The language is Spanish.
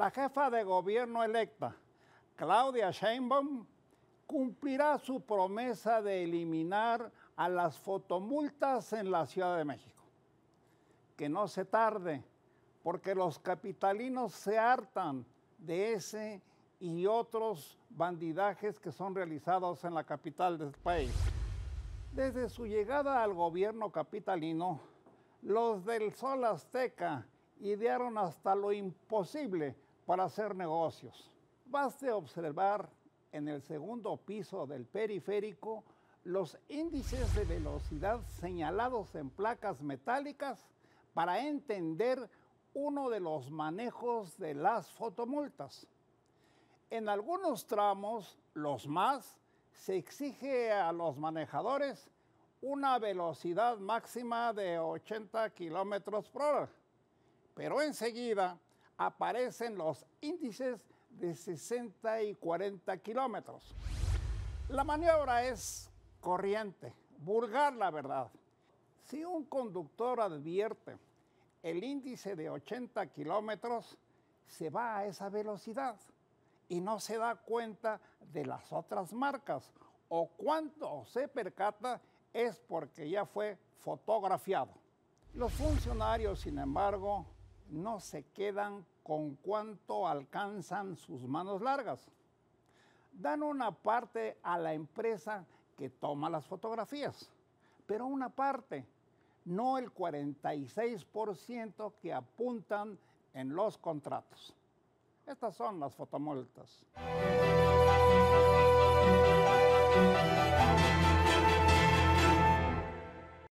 la jefa de gobierno electa, Claudia Sheinbaum, cumplirá su promesa de eliminar a las fotomultas en la Ciudad de México. Que no se tarde, porque los capitalinos se hartan de ese y otros bandidajes que son realizados en la capital del país. Desde su llegada al gobierno capitalino, los del Sol Azteca idearon hasta lo imposible para hacer negocios. Baste observar en el segundo piso del periférico los índices de velocidad señalados en placas metálicas para entender uno de los manejos de las fotomultas. En algunos tramos, los más, se exige a los manejadores una velocidad máxima de 80 kilómetros por hora, pero enseguida aparecen los índices de 60 y 40 kilómetros. La maniobra es corriente, vulgar la verdad. Si un conductor advierte el índice de 80 kilómetros, se va a esa velocidad y no se da cuenta de las otras marcas o cuando se percata es porque ya fue fotografiado. Los funcionarios, sin embargo, no se quedan con cuánto alcanzan sus manos largas. Dan una parte a la empresa que toma las fotografías, pero una parte, no el 46% que apuntan en los contratos. Estas son las fotomultas.